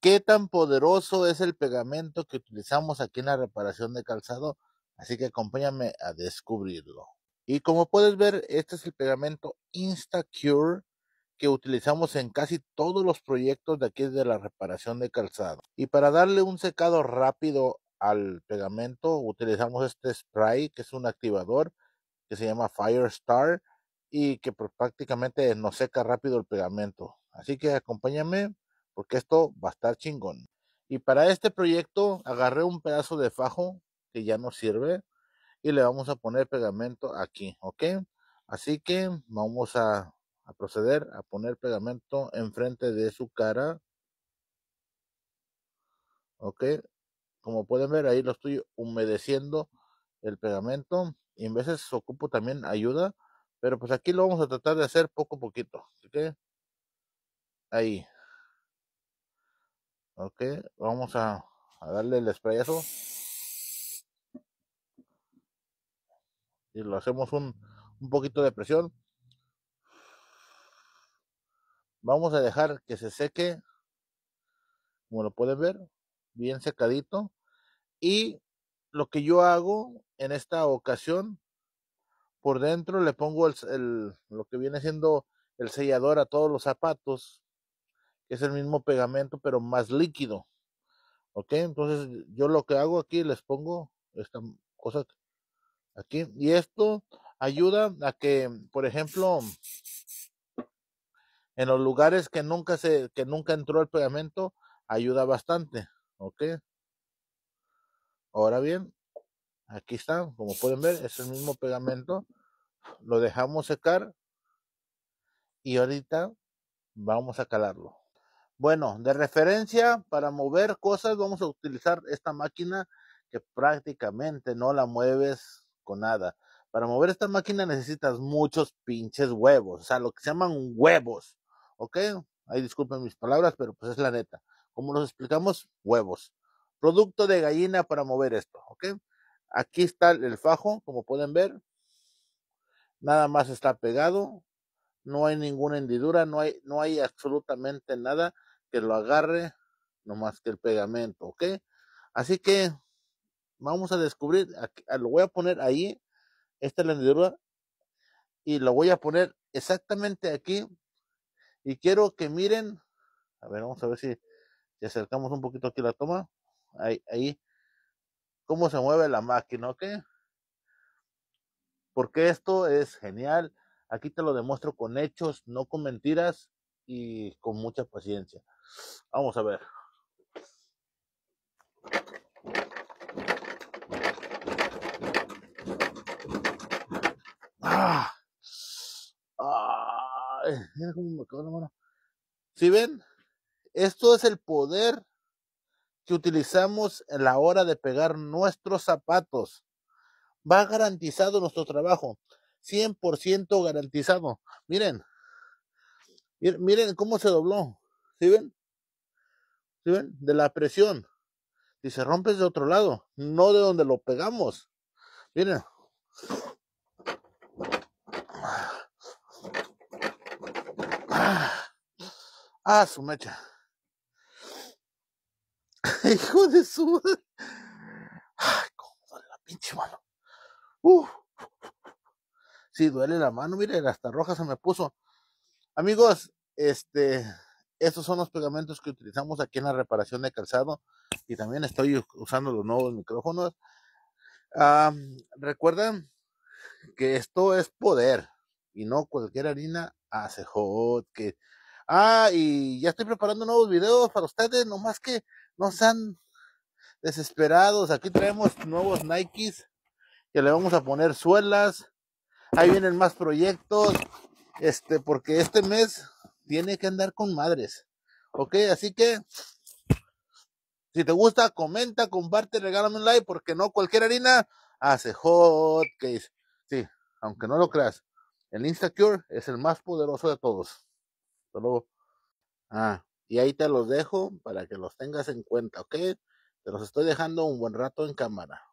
qué tan poderoso es el pegamento que utilizamos aquí en la reparación de calzado, así que acompáñame a descubrirlo. Y como puedes ver, este es el pegamento InstaCure que utilizamos en casi todos los proyectos de aquí de la reparación de calzado. Y para darle un secado rápido al pegamento, utilizamos este spray que es un activador que se llama Firestar y que prácticamente nos seca rápido el pegamento. Así que acompáñame porque esto va a estar chingón. Y para este proyecto agarré un pedazo de fajo que ya no sirve y le vamos a poner pegamento aquí, ¿ok? Así que vamos a, proceder a poner pegamento enfrente de su cara. ¿Ok? Como pueden ver ahí lo estoy humedeciendo el pegamento y en veces ocupo también ayuda, pero pues aquí lo vamos a tratar de hacer poco a poquito, ¿ok? Ahí, Ok, vamos a, darle el sprayazo. Y lo hacemos un, poquito de presión. Vamos a dejar que se seque, como lo pueden ver, bien secadito. Y lo que yo hago en esta ocasión, por dentro le pongo el, lo que viene siendo el sellador a todos los zapatos es el mismo pegamento pero más líquido. ¿Ok? Entonces yo lo que hago aquí, les pongo esta cosa aquí. Y esto ayuda a que, por ejemplo, en los lugares que nunca se, que nunca entró el pegamento, ayuda bastante. ¿Ok? Ahora bien, aquí está, como pueden ver, es el mismo pegamento. Lo dejamos secar y ahorita vamos a calarlo. Bueno, de referencia, para mover cosas vamos a utilizar esta máquina que prácticamente no la mueves con nada. Para mover esta máquina necesitas muchos pinches huevos, o sea, lo que se llaman huevos, ¿ok? Ahí disculpen mis palabras, pero pues es la neta. Como los explicamos, huevos. Producto de gallina para mover esto, ¿ok? Aquí está el fajo, como pueden ver. Nada más está pegado. No hay ninguna hendidura, no hay, no hay absolutamente nada que lo agarre, no más que el pegamento, ¿ok? Así que vamos a descubrir, ah, lo voy a poner ahí, esta es y lo voy a poner exactamente aquí, y quiero que miren, a ver, vamos a ver si, si acercamos un poquito aquí la toma, ahí, ahí, cómo se mueve la máquina, ¿ok? Porque esto es genial, aquí te lo demuestro con hechos, no con mentiras y con mucha paciencia. Vamos a ver. Ah, ven? Esto es el poder que utilizamos en la hora de pegar nuestros zapatos. Va garantizado nuestro trabajo. 100% garantizado. Miren. Miren cómo se dobló. ¿Sí ven? De la presión. Dice, rompes de otro lado, no de donde lo pegamos. Miren. Ah, su mecha. Hijo de su. Ay, cómo duele la pinche mano. Uf. Sí, duele la mano, miren, hasta roja se me puso. Amigos, este. Estos son los pegamentos que utilizamos aquí en la reparación de calzado y también estoy usando los nuevos micrófonos. recuerden que esto es poder y no cualquier harina hace hot ah y ya estoy preparando nuevos videos para ustedes nomás que no sean desesperados aquí traemos nuevos Nikes que le vamos a poner suelas ahí vienen más proyectos este porque este mes tiene que andar con madres. Ok, así que si te gusta, comenta, comparte, regálame un like, porque no cualquier harina hace hot case Sí, aunque no lo creas, el Instacure es el más poderoso de todos. Solo, Ah, y ahí te los dejo para que los tengas en cuenta, ¿ok? Te los estoy dejando un buen rato en cámara.